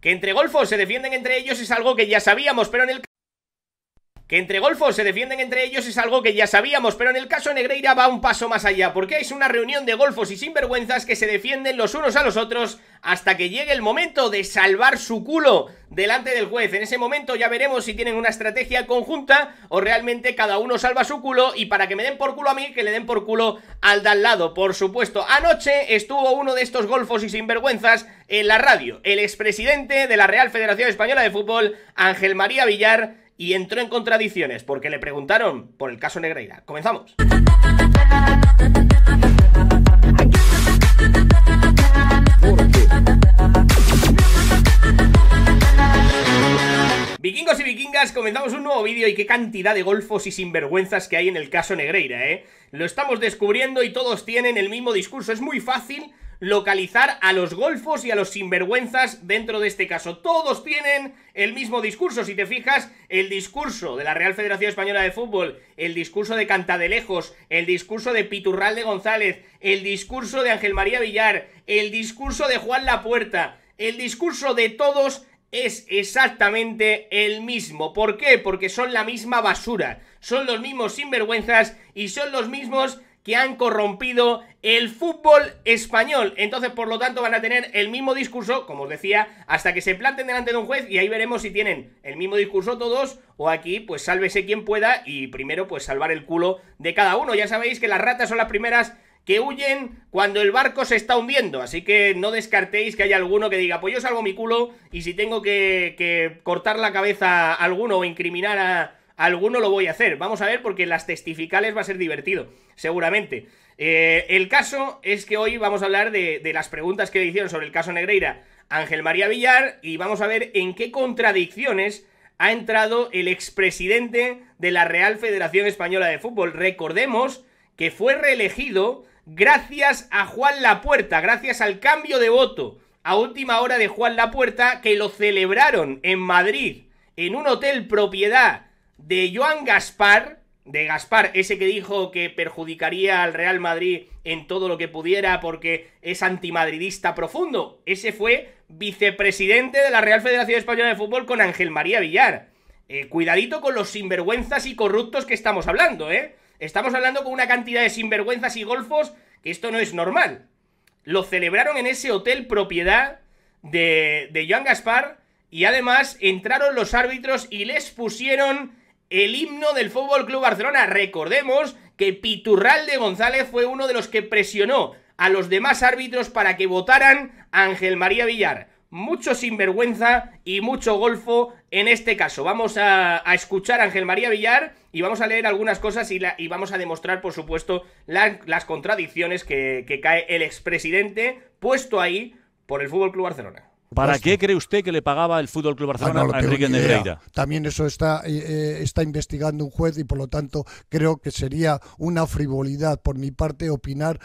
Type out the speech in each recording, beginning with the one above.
Que entre golfos se defienden entre ellos es algo que ya sabíamos, pero en el que entre golfos se defienden entre ellos es algo que ya sabíamos, pero en el caso Negreira va un paso más allá, porque es una reunión de golfos y sinvergüenzas que se defienden los unos a los otros hasta que llegue el momento de salvar su culo delante del juez. En ese momento ya veremos si tienen una estrategia conjunta o realmente cada uno salva su culo y para que me den por culo a mí, que le den por culo al de al lado. Por supuesto, anoche estuvo uno de estos golfos y sinvergüenzas en la radio, el expresidente de la Real Federación Española de Fútbol, Ángel María Villar, y entró en contradicciones porque le preguntaron por el caso Negreira. Comenzamos. Vikingos y vikingas, comenzamos un nuevo vídeo y qué cantidad de golfos y sinvergüenzas que hay en el caso Negreira, ¿eh? Lo estamos descubriendo y todos tienen el mismo discurso. Es muy fácil localizar a los golfos y a los sinvergüenzas dentro de este caso. Todos tienen el mismo discurso, si te fijas, el discurso de la Real Federación Española de Fútbol, el discurso de Cantadelejos, el discurso de Piturral de González, el discurso de Ángel María Villar, el discurso de Juan Lapuerta, el discurso de todos es exactamente el mismo. ¿Por qué? Porque son la misma basura, son los mismos sinvergüenzas y son los mismos que han corrompido el fútbol español. Entonces, por lo tanto, van a tener el mismo discurso, como os decía, hasta que se planten delante de un juez y ahí veremos si tienen el mismo discurso todos o aquí, pues sálvese quien pueda y primero, pues salvar el culo de cada uno. Ya sabéis que las ratas son las primeras que huyen cuando el barco se está hundiendo. Así que no descartéis que haya alguno que diga, pues yo salvo mi culo y si tengo que, que cortar la cabeza a alguno o incriminar a alguno lo voy a hacer. Vamos a ver porque las testificales va a ser divertido, seguramente. Eh, el caso es que hoy vamos a hablar de, las preguntas que hicieron sobre el caso Negreira Ángel María Villar y vamos a ver en qué contradicciones ha entrado el expresidente de la Real Federación Española de Fútbol. Recordemos que fue reelegido gracias a Juan Lapuerta, gracias al cambio de voto a última hora de Juan Lapuerta, que lo celebraron en Madrid, en un hotel propiedad de Joan Gaspar, de Gaspar, ese que dijo que perjudicaría al Real Madrid en todo lo que pudiera porque es antimadridista profundo. Ese fue vicepresidente de la Real Federación Española de Fútbol con Ángel María Villar. Eh, cuidadito con los sinvergüenzas y corruptos que estamos hablando, ¿eh? Estamos hablando con una cantidad de sinvergüenzas y golfos que esto no es normal. Lo celebraron en ese hotel propiedad de, de Joan Gaspar y además entraron los árbitros y les pusieron el himno del Fútbol Club Barcelona. Recordemos que Piturral de González fue uno de los que presionó a los demás árbitros para que votaran a Ángel María Villar. Mucho sinvergüenza y mucho golfo en este caso. Vamos a, escuchar a Ángel María Villar y vamos a leer algunas cosas y, vamos a demostrar, por supuesto, las contradicciones que, que cae el expresidente puesto ahí por el Fútbol Club Barcelona. ¿Para qué cree usted que le pagaba el Fútbol Club ah, Barcelona a Enrique Negreira? También eso está, eh, eh, está investigando un juez y por lo tanto creo que sería una frivolidad por mi parte opinar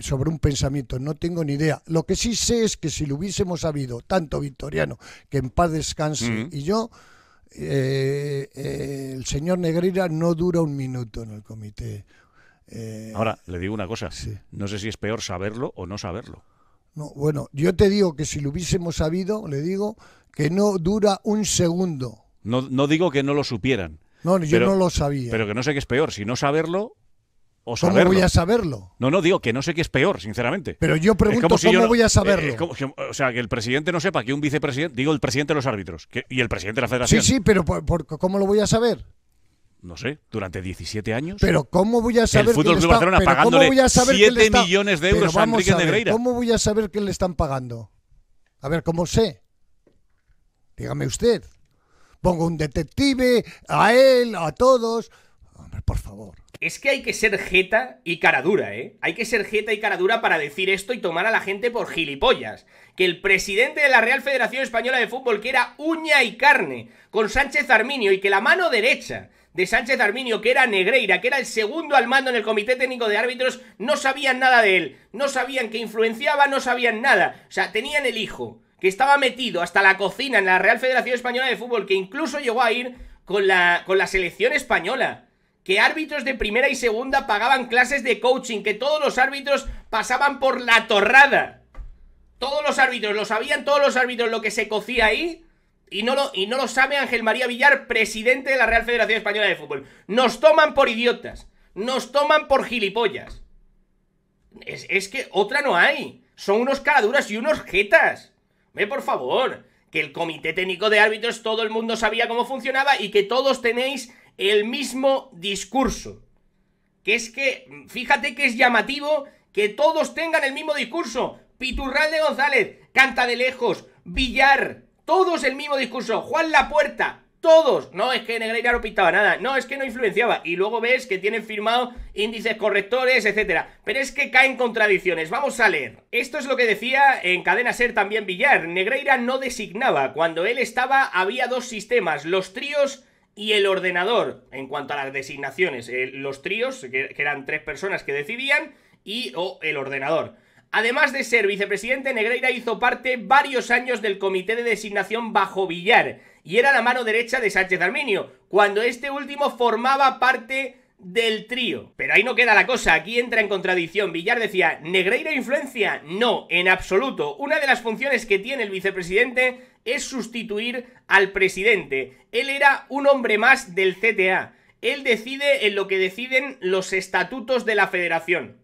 sobre un pensamiento. No tengo ni idea. Lo que sí sé es que si lo hubiésemos sabido, tanto Victoriano, que en paz descanse, y yo. Eh, el señor Negreira no dura un minuto en el comité. Ahora, le digo una cosa. No sé si es peor saberlo o no saberlo. No, bueno, yo te digo que si lo hubiésemos sabido, le digo que no dura un segundo. No, no digo que no lo supieran. No, yo no lo sabía. Pero que no sé qué es peor, si no saberlo o saberlo. ¿Cómo voy a saberlo? No, no, digo que no sé qué es peor, sinceramente. Pero yo pregunto, ¿cómo voy a eh, eh, saberlo? o sea, que el presidente no sepa que un vicepresidente, digo el presidente de los árbitros y el presidente de la federación. Sí, sí, pero ¿cómo lo voy a saber? no sé, durante 17 años. Pero ¿cómo voy a saber? El Fútbol millones de euros a Enrique ¿Cómo voy a saber que le están pagando? A ver, ¿cómo sé? Dígame usted. Pongo un detective, a él, a todos. Hombre, por favor. Es que hay que ser jeta y cara dura, ¿eh? Hay que ser jeta y cara dura para decir esto y tomar a la gente por gilipollas. Que el presidente de la Real Federación Española de Fútbol, que era uña y carne con Sánchez Arminio y que la mano derecha de Sánchez Arminio, que era Negreira, que era el segundo al mando en el Comité Técnico de Árbitros, no sabían nada de él, no sabían que influenciaba, no sabían nada. O sea, tenían el hijo, que estaba metido hasta la cocina en la Real Federación Española de Fútbol, que incluso llegó a ir con la, con la selección española que árbitros de primera y segunda pagaban clases de coaching, que todos los árbitros pasaban por la torrada. Todos los árbitros, lo sabían todos los árbitros lo que se cocía ahí. Y no, lo, y no lo sabe Ángel María Villar, presidente de la Real Federación Española de Fútbol. Nos toman por idiotas. Nos toman por gilipollas. Es, que otra no hay. Son unos caladuras y unos jetas. Ve, por favor, que el comité técnico de árbitros todo el mundo sabía cómo funcionaba y que todos tenéis el mismo discurso. Que es que, fíjate que es llamativo que todos tengan el mismo discurso. Piturral de González, Canta de Lejos, Villar, todos el mismo discurso. Juan la puerta. todos. No, es que Negreira no pintaba nada. No, es que no influenciaba. Y luego ves que tienen firmado índices correctores, etcétera. Pero es que caen contradicciones. Vamos a leer. Esto es lo que decía en Cadena Ser también Villar. Negreira no designaba. Cuando él estaba había dos sistemas. Los tríos y el ordenador. En cuanto a las designaciones. Eh, los tríos, que, eran tres personas que decidían, y o el ordenador. Además de ser vicepresidente, Negreira hizo parte varios años del comité de designación bajo Villar y era la mano derecha de Sánchez Arminio, cuando este último formaba parte del trío. Pero ahí no queda la cosa, aquí entra en contradicción. Villar decía, ¿Negreira influencia? No, en absoluto. Una de las funciones que tiene el vicepresidente es sustituir al presidente. Él era un hombre más del CTA. Él decide en lo que deciden los estatutos de la federación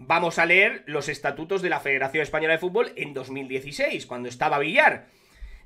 vamos a leer los estatutos de la Federación Española de Fútbol en 2016, cuando estaba Villar.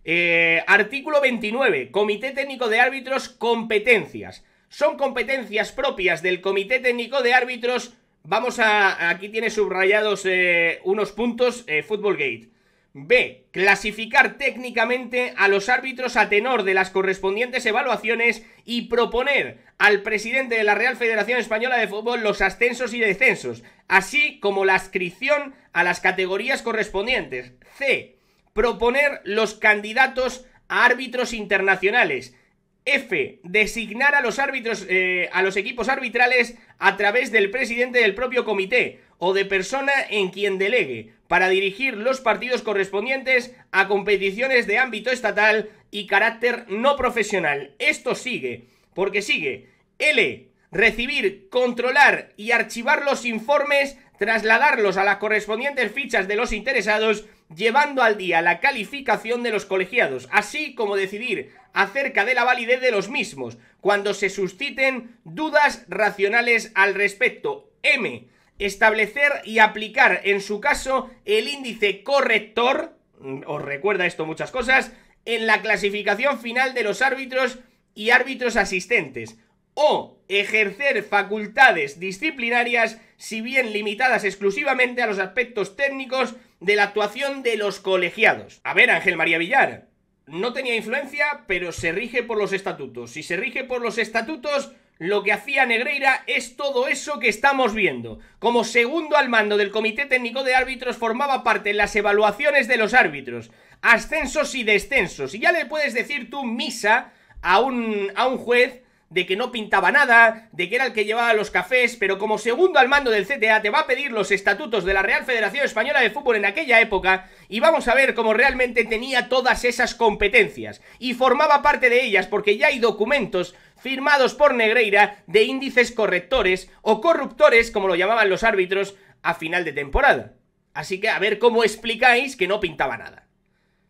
Eh, artículo 29. Comité Técnico de Árbitros, competencias. Son competencias propias del Comité Técnico de Árbitros. Vamos a... Aquí tiene subrayados eh, unos puntos, eh, Fútbol Gate. B. Clasificar técnicamente a los árbitros a tenor de las correspondientes evaluaciones y proponer al presidente de la Real Federación Española de Fútbol los ascensos y descensos, así como la ascripción a las categorías correspondientes. C. Proponer los candidatos a árbitros internacionales. F. Designar a los árbitros, eh, a los equipos arbitrales a través del presidente del propio comité o de persona en quien delegue para dirigir los partidos correspondientes a competiciones de ámbito estatal y carácter no profesional. Esto sigue, porque sigue. L. Recibir, controlar y archivar los informes, trasladarlos a las correspondientes fichas de los interesados, llevando al día la calificación de los colegiados, así como decidir acerca de la validez de los mismos, cuando se susciten dudas racionales al respecto. M establecer y aplicar, en su caso, el índice corrector, mm, os recuerda esto muchas cosas, en la clasificación final de los árbitros y árbitros asistentes, o ejercer facultades disciplinarias, si bien limitadas exclusivamente a los aspectos técnicos de la actuación de los colegiados. A ver, Ángel María Villar, no tenía influencia, pero se rige por los estatutos. Si se rige por los estatutos, lo que hacía Negreira es todo eso que estamos viendo. Como segundo al mando del Comité Técnico de Árbitros formaba parte en las evaluaciones de los árbitros, ascensos y descensos. Y ya le puedes decir tú misa a un, a un juez de que no pintaba nada, de que era el que llevaba los cafés, pero como segundo al mando del CTA te va a pedir los estatutos de la Real Federación Española de Fútbol en aquella época y vamos a ver cómo realmente tenía todas esas competencias y formaba parte de ellas porque ya hay documentos firmados por Negreira de índices correctores o corruptores, como lo llamaban los árbitros, a final de temporada. Así que a ver cómo explicáis que no pintaba nada.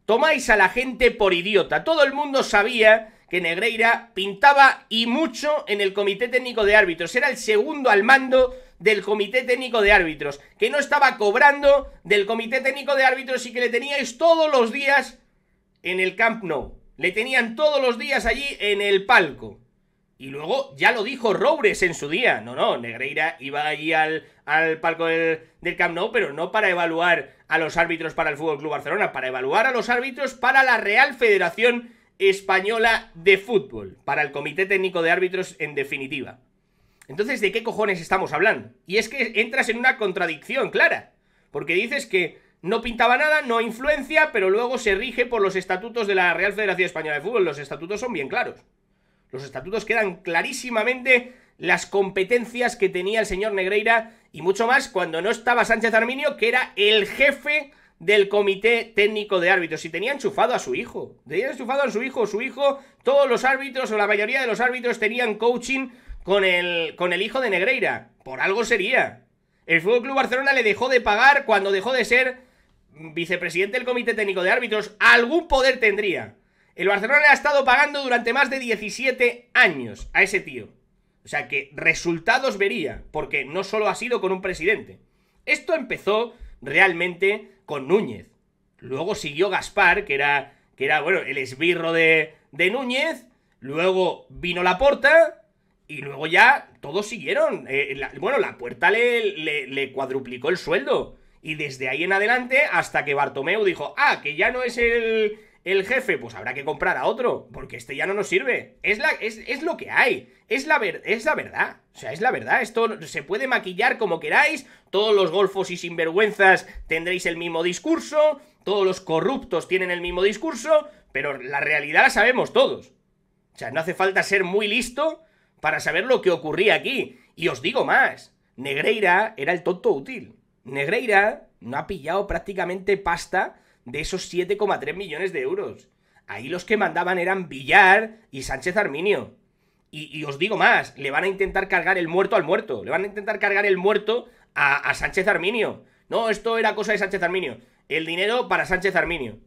Tomáis a la gente por idiota. Todo el mundo sabía que Negreira pintaba y mucho en el Comité Técnico de Árbitros. Era el segundo al mando del Comité Técnico de Árbitros, que no estaba cobrando del Comité Técnico de Árbitros y que le teníais todos los días en el Camp Nou. Le tenían todos los días allí en el palco. Y luego ya lo dijo Robres en su día. No, no, Negreira iba allí al, al palco del, del, Camp Nou, pero no para evaluar a los árbitros para el Fútbol Club Barcelona, para evaluar a los árbitros para la Real Federación española de fútbol, para el Comité Técnico de Árbitros en definitiva. Entonces, ¿de qué cojones estamos hablando? Y es que entras en una contradicción clara, porque dices que no pintaba nada, no influencia, pero luego se rige por los estatutos de la Real Federación Española de Fútbol. Los estatutos son bien claros. Los estatutos quedan clarísimamente las competencias que tenía el señor Negreira y mucho más cuando no estaba Sánchez Arminio, que era el jefe del comité técnico de árbitros. Y tenía enchufado a su hijo. Tenía enchufado a su hijo. Su hijo, todos los árbitros o la mayoría de los árbitros tenían coaching con el, con el hijo de Negreira. Por algo sería. El Fútbol Club Barcelona le dejó de pagar cuando dejó de ser vicepresidente del comité técnico de árbitros. Algún poder tendría. El Barcelona le ha estado pagando durante más de 17 años a ese tío. O sea que resultados vería, porque no solo ha sido con un presidente. Esto empezó realmente con Núñez. Luego siguió Gaspar, que era, que era bueno, el esbirro de, de Núñez. Luego vino la puerta Y luego ya todos siguieron. Eh, bueno, la puerta le, le, le, cuadruplicó el sueldo. Y desde ahí en adelante, hasta que Bartomeu dijo, ah, que ya no es el, el jefe, pues habrá que comprar a otro, porque este ya no nos sirve. Es, la, es, lo que hay, es la, es la verdad. O sea, es la verdad, esto se puede maquillar como queráis, todos los golfos y sinvergüenzas tendréis el mismo discurso, todos los corruptos tienen el mismo discurso, pero la realidad la sabemos todos. O sea, no hace falta ser muy listo para saber lo que ocurría aquí. Y os digo más, Negreira era el tonto útil. Negreira no ha pillado prácticamente pasta de esos 7,3 millones de euros. Ahí los que mandaban eran Villar y Sánchez Arminio. Y, os digo más, le van a intentar cargar el muerto al muerto. Le van a intentar cargar el muerto a, Sánchez Arminio. No, esto era cosa de Sánchez Arminio. El dinero para Sánchez Arminio.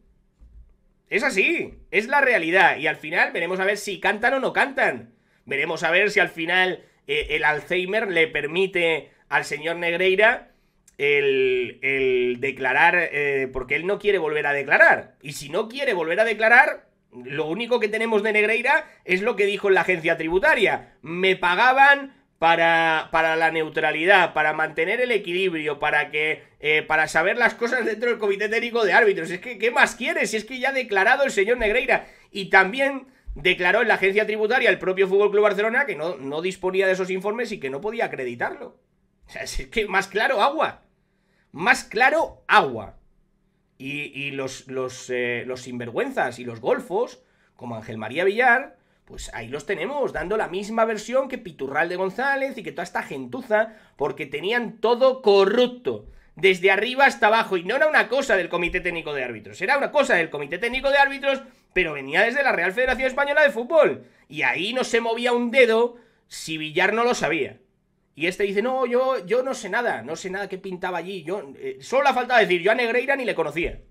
Es así, es la realidad. Y al final veremos a ver si cantan o no cantan. Veremos a ver si al final eh, el Alzheimer le permite al señor Negreira el, declarar, eh, porque él no quiere volver a declarar. Y si no quiere volver a declarar, lo único que tenemos de Negreira es lo que dijo en la agencia tributaria. Me pagaban para, para la neutralidad, para mantener el equilibrio, para que eh, para saber las cosas dentro del comité técnico de árbitros. Es que, ¿qué más quieres? Es que ya ha declarado el señor Negreira. Y también declaró en la agencia tributaria el propio Fútbol Club Barcelona que no, no disponía de esos informes y que no podía acreditarlo. O sea, es que más claro, agua. Más claro, agua. Y, los, los, eh, los sinvergüenzas y los golfos, como Ángel María Villar, pues ahí los tenemos, dando la misma versión que Piturral de González y que toda esta gentuza, porque tenían todo corrupto, desde arriba hasta abajo, y no era una cosa del Comité Técnico de Árbitros, era una cosa del Comité Técnico de Árbitros, pero venía desde la Real Federación Española de Fútbol, y ahí no se movía un dedo si Villar no lo sabía. Y este dice, no, yo, yo no sé nada, no sé nada que pintaba allí. Yo, eh, solo la falta decir, yo a Negreira ni le conocía.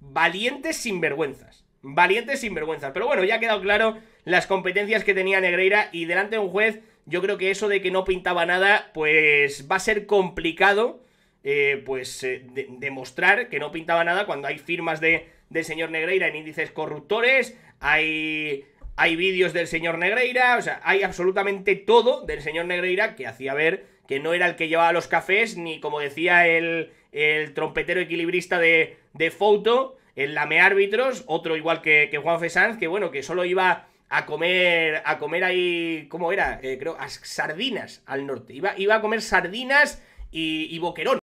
Valientes sinvergüenzas. Valientes sinvergüenzas. Pero bueno, ya ha quedado claro las competencias que tenía Negreira y delante de un juez, yo creo que eso de que no pintaba nada, pues va a ser complicado, eh, pues, eh, demostrar que no pintaba nada cuando hay firmas de, señor Negreira en índices corruptores, hay hay vídeos del señor Negreira, o sea, hay absolutamente todo del señor Negreira que hacía ver que no era el que llevaba los cafés, ni como decía el, el trompetero equilibrista de, de Foto, el lame árbitros, otro igual que, Juan Fesanz, que bueno, que solo iba a comer, a comer ahí, ¿cómo era? Eh, creo, sardinas al norte, iba, iba a comer sardinas y boquerón.